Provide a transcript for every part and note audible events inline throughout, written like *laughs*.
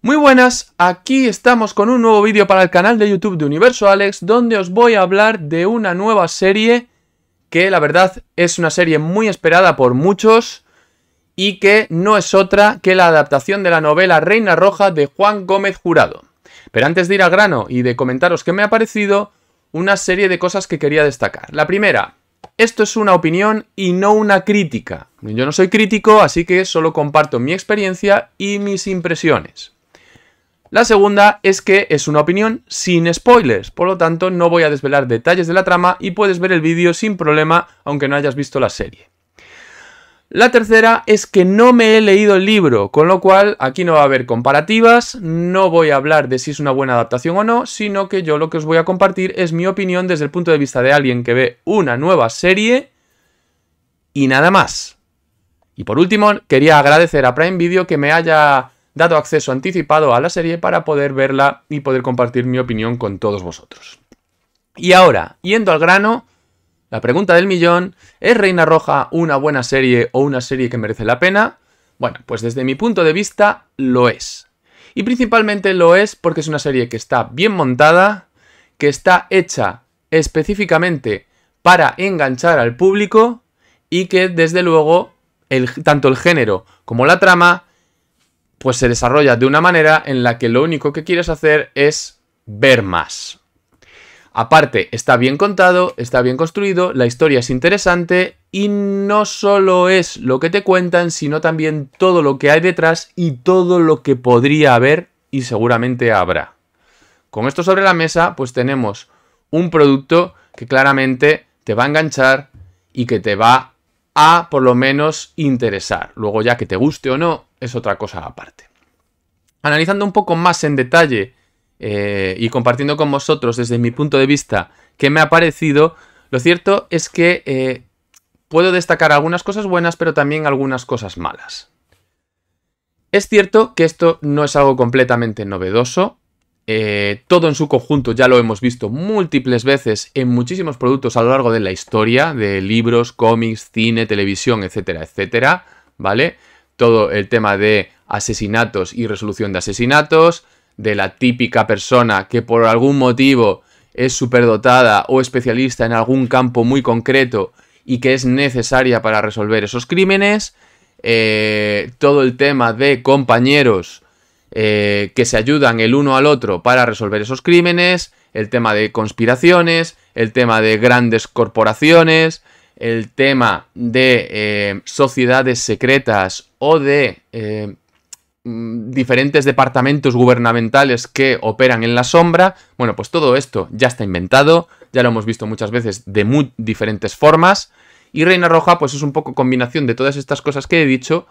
Muy buenas, aquí estamos con un nuevo vídeo para el canal de YouTube de Universo Alex donde os voy a hablar de una nueva serie que la verdad es una serie muy esperada por muchos y que no es otra que la adaptación de la novela Reina Roja de Juan Gómez Jurado. Pero antes de ir al grano y de comentaros qué me ha parecido, una serie de cosas que quería destacar. La primera, esto es una opinión y no una crítica. Yo no soy crítico, así que solo comparto mi experiencia y mis impresiones. La segunda es que es una opinión sin spoilers, por lo tanto no voy a desvelar detalles de la trama y puedes ver el vídeo sin problema aunque no hayas visto la serie. La tercera es que no me he leído el libro, con lo cual aquí no va a haber comparativas, no voy a hablar de si es una buena adaptación o no, sino que yo lo que os voy a compartir es mi opinión desde el punto de vista de alguien que ve una nueva serie y nada más. Y por último, quería agradecer a Prime Video que me haya dado acceso anticipado a la serie para poder verla y poder compartir mi opinión con todos vosotros. Y ahora, yendo al grano, la pregunta del millón, ¿es Reina Roja una buena serie o una serie que merece la pena? Bueno, pues desde mi punto de vista lo es. Y principalmente lo es porque es una serie que está bien montada, que está hecha específicamente para enganchar al público y que desde luego el, tanto el género como la trama pues se desarrolla de una manera en la que lo único que quieres hacer es ver más. Aparte, está bien contado, está bien construido, la historia es interesante y no solo es lo que te cuentan, sino también todo lo que hay detrás y todo lo que podría haber y seguramente habrá. Con esto sobre la mesa, pues tenemos un producto que claramente te va a enganchar y que te va a por lo menos interesar. Luego ya que te guste o no, es otra cosa aparte. Analizando un poco más en detalle eh, y compartiendo con vosotros desde mi punto de vista qué me ha parecido, lo cierto es que eh, puedo destacar algunas cosas buenas, pero también algunas cosas malas. Es cierto que esto no es algo completamente novedoso. Eh, todo en su conjunto ya lo hemos visto múltiples veces en muchísimos productos a lo largo de la historia, de libros, cómics, cine, televisión, etcétera, etcétera, ¿vale? todo el tema de asesinatos y resolución de asesinatos, de la típica persona que por algún motivo es superdotada o especialista en algún campo muy concreto y que es necesaria para resolver esos crímenes, eh, todo el tema de compañeros eh, que se ayudan el uno al otro para resolver esos crímenes, el tema de conspiraciones, el tema de grandes corporaciones, el tema de eh, sociedades secretas o de eh, mm, diferentes departamentos gubernamentales que operan en la sombra, bueno, pues todo esto ya está inventado, ya lo hemos visto muchas veces de muy diferentes formas, y Reina Roja pues es un poco combinación de todas estas cosas que he dicho,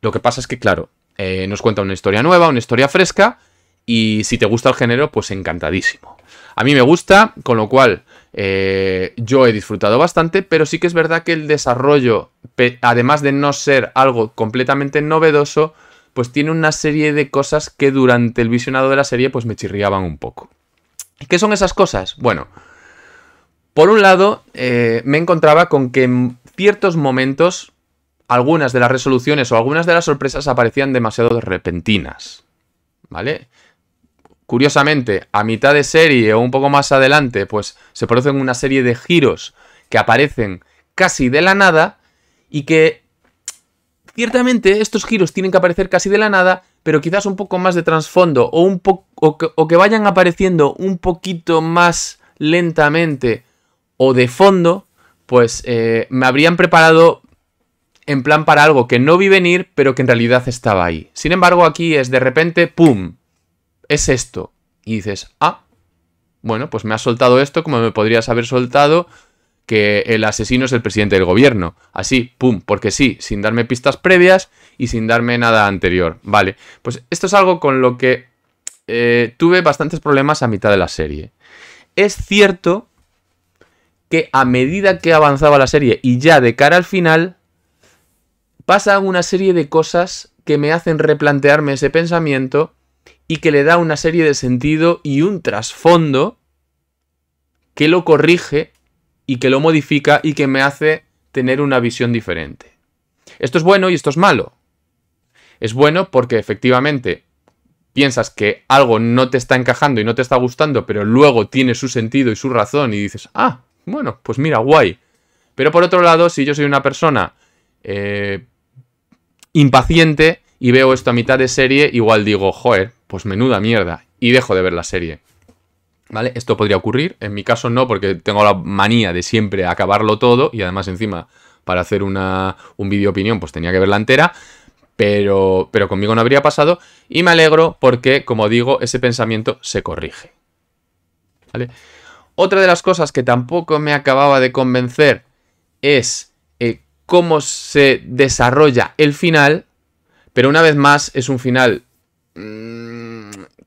lo que pasa es que claro, eh, nos cuenta una historia nueva, una historia fresca, y si te gusta el género, pues encantadísimo. A mí me gusta, con lo cual eh, yo he disfrutado bastante, pero sí que es verdad que el desarrollo, además de no ser algo completamente novedoso, pues tiene una serie de cosas que durante el visionado de la serie pues me chirriaban un poco. ¿Qué son esas cosas? Bueno, por un lado eh, me encontraba con que en ciertos momentos algunas de las resoluciones o algunas de las sorpresas aparecían demasiado repentinas, ¿vale? Curiosamente, a mitad de serie o un poco más adelante, pues se producen una serie de giros que aparecen casi de la nada y que ciertamente estos giros tienen que aparecer casi de la nada, pero quizás un poco más de trasfondo o, un que, vayan apareciendo un poquito más lentamente o de fondo, pues eh, me habrían preparado en plan para algo que no vi venir, pero que en realidad estaba ahí. Sin embargo, aquí es de repente, ¡pum! es esto. Y dices, ah, bueno, pues me has soltado esto como me podrías haber soltado que el asesino es el presidente del gobierno. Así, pum, porque sí, sin darme pistas previas y sin darme nada anterior. Vale, pues esto es algo con lo que eh, tuve bastantes problemas a mitad de la serie. Es cierto que a medida que avanzaba la serie y ya de cara al final, pasa una serie de cosas que me hacen replantearme ese pensamiento y que le da una serie de sentido y un trasfondo que lo corrige y que lo modifica y que me hace tener una visión diferente. Esto es bueno y esto es malo. Es bueno porque efectivamente piensas que algo no te está encajando y no te está gustando, pero luego tiene su sentido y su razón y dices, ah, bueno, pues mira, guay. Pero por otro lado, si yo soy una persona eh, impaciente y veo esto a mitad de serie, igual digo, joder, pues menuda mierda, y dejo de ver la serie. ¿Vale? Esto podría ocurrir, en mi caso no, porque tengo la manía de siempre acabarlo todo y además encima para hacer una, un vídeo opinión pues tenía que verla entera, pero, pero conmigo no habría pasado y me alegro porque, como digo, ese pensamiento se corrige. ¿Vale? Otra de las cosas que tampoco me acababa de convencer es eh, cómo se desarrolla el final, pero una vez más es un final... Mm,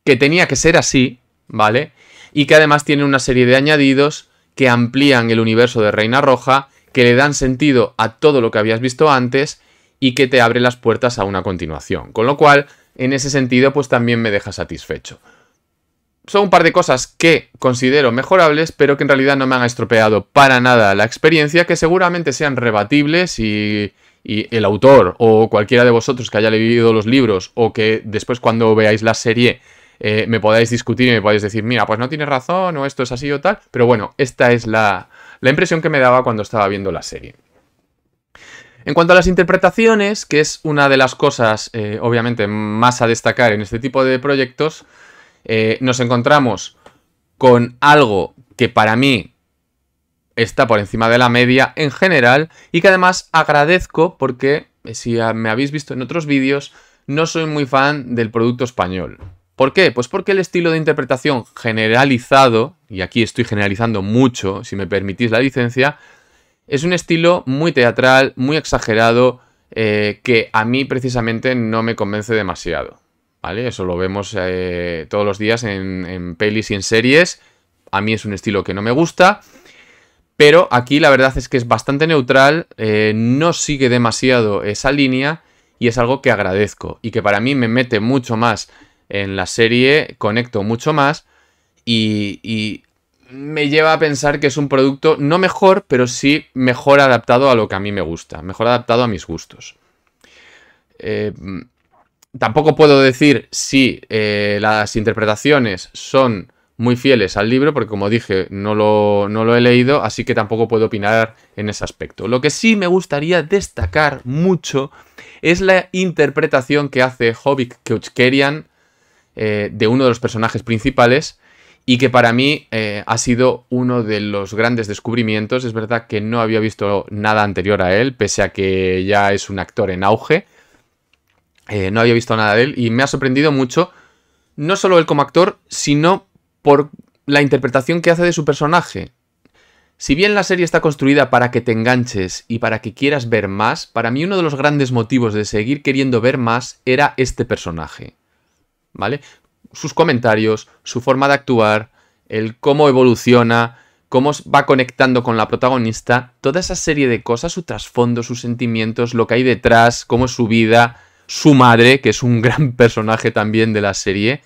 que tenía que ser así, ¿vale? Y que además tiene una serie de añadidos que amplían el universo de Reina Roja, que le dan sentido a todo lo que habías visto antes y que te abre las puertas a una continuación. Con lo cual, en ese sentido, pues también me deja satisfecho. Son un par de cosas que considero mejorables, pero que en realidad no me han estropeado para nada la experiencia, que seguramente sean rebatibles y, y el autor o cualquiera de vosotros que haya leído los libros o que después cuando veáis la serie eh, me podáis discutir y me podáis decir, mira, pues no tiene razón o esto es así o tal. Pero bueno, esta es la, impresión que me daba cuando estaba viendo la serie. En cuanto a las interpretaciones, que es una de las cosas eh, obviamente más a destacar en este tipo de proyectos, eh, nos encontramos con algo que para mí está por encima de la media en general y que además agradezco porque si me habéis visto en otros vídeos, no soy muy fan del producto español. ¿Por qué? Pues porque el estilo de interpretación generalizado, y aquí estoy generalizando mucho, si me permitís la licencia, es un estilo muy teatral, muy exagerado, eh, que a mí precisamente no me convence demasiado. ¿Vale? Eso lo vemos eh, todos los días en, pelis y en series. A mí es un estilo que no me gusta. Pero aquí la verdad es que es bastante neutral, eh, no sigue demasiado esa línea y es algo que agradezco y que para mí me mete mucho más en la serie conecto mucho más y, me lleva a pensar que es un producto no mejor, pero sí mejor adaptado a lo que a mí me gusta, mejor adaptado a mis gustos. Eh, tampoco puedo decir si eh, las interpretaciones son muy fieles al libro, porque como dije, no lo, he leído, así que tampoco puedo opinar en ese aspecto. Lo que sí me gustaría destacar mucho es la interpretación que hace Hobbit Kuchkerian. Eh, de uno de los personajes principales y que para mí eh, ha sido uno de los grandes descubrimientos. Es verdad que no había visto nada anterior a él, pese a que ya es un actor en auge. Eh, no había visto nada de él y me ha sorprendido mucho, no solo él como actor, sino por la interpretación que hace de su personaje. Si bien la serie está construida para que te enganches y para que quieras ver más, para mí uno de los grandes motivos de seguir queriendo ver más era este personaje. ¿vale? Sus comentarios, su forma de actuar, el cómo evoluciona, cómo va conectando con la protagonista, toda esa serie de cosas, su trasfondo, sus sentimientos, lo que hay detrás, cómo es su vida, su madre, que es un *laughs* gran personaje también de la serie,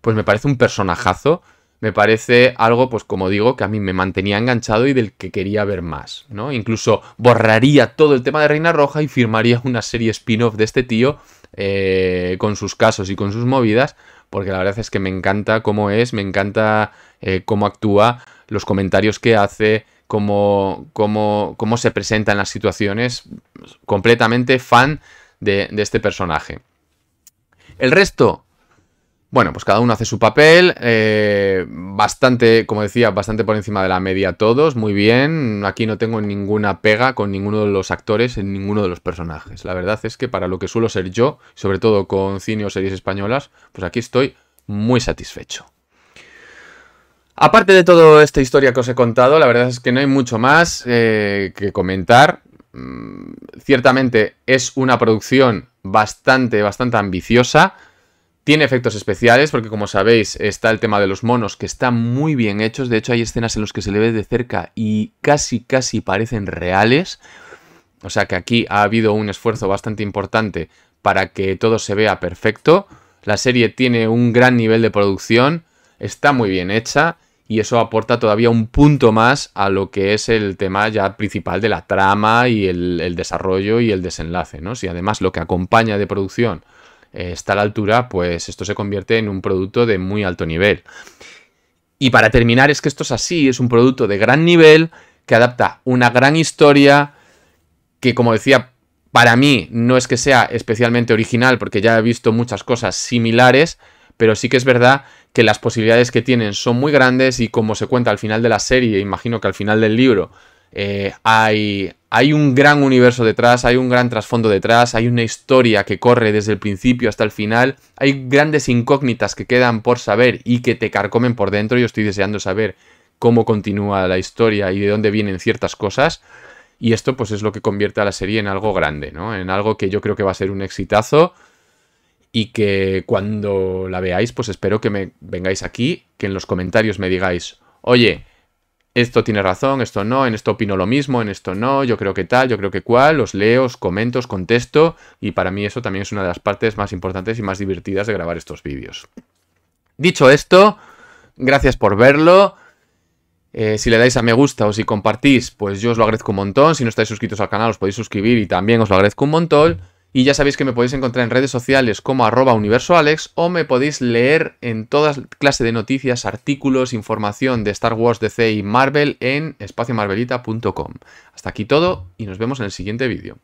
pues me parece un personajazo me parece algo, pues como digo, que a mí me mantenía enganchado y del que quería ver más, ¿no? Incluso borraría todo el tema de Reina Roja y firmaría una serie spin-off de este tío eh, con sus casos y con sus movidas, porque la verdad es que me encanta cómo es, me encanta eh, cómo actúa, los comentarios que hace, cómo, cómo, cómo se en las situaciones, completamente fan de este personaje. El resto, bueno, pues cada uno hace su papel, eh, bastante, como decía, bastante por encima de la media todos, muy bien, aquí no tengo ninguna pega con ninguno de los actores, en ninguno de los personajes, la verdad es que para lo que suelo ser yo, sobre todo con cine o series españolas, pues aquí estoy muy satisfecho. Aparte de toda esta historia que os he contado, la verdad es que no hay mucho más eh, que comentar. Mm, ciertamente es una producción bastante, bastante ambiciosa, tiene efectos especiales porque como sabéis está el tema de los monos que están muy bien hechos. De hecho hay escenas en las que se le ve de cerca y casi casi parecen reales. O sea que aquí ha habido un esfuerzo bastante importante para que todo se vea perfecto. La serie tiene un gran nivel de producción, está muy bien hecha y eso aporta todavía un punto más a lo que es el tema ya principal de la trama y el, desarrollo y el desenlace. ¿no? Si además lo que acompaña de producción eh, está a la altura, pues esto se convierte en un producto de muy alto nivel. Y para terminar, es que esto es así, es un producto de gran nivel que adapta una gran historia que, como decía, para mí no es que sea especialmente original porque ya he visto muchas cosas similares, pero sí que es verdad que las posibilidades que tienen son muy grandes y como se cuenta al final de la serie, imagino que al final del libro eh, hay, hay un gran universo detrás, hay un gran trasfondo detrás, hay una historia que corre desde el principio hasta el final, hay grandes incógnitas que quedan por saber y que te carcomen por dentro. Yo estoy deseando saber cómo continúa la historia y de dónde vienen ciertas cosas. Y esto pues es lo que convierte a la serie en algo grande, ¿no? En algo que yo creo que va a ser un exitazo y que cuando la veáis pues espero que me vengáis aquí, que en los comentarios me digáis, oye, esto tiene razón, esto no, en esto opino lo mismo, en esto no, yo creo que tal, yo creo que cual, los leo, os comento, os contesto y para mí eso también es una de las partes más importantes y más divertidas de grabar estos vídeos. Dicho esto, gracias por verlo. Eh, si le dais a me gusta o si compartís, pues yo os lo agradezco un montón. Si no estáis suscritos al canal, os podéis suscribir y también os lo agradezco un montón. Y ya sabéis que me podéis encontrar en redes sociales como arroba universoalex o me podéis leer en toda clase de noticias, artículos, información de Star Wars, DC y Marvel en espaciomarvelita.com. Hasta aquí todo y nos vemos en el siguiente vídeo.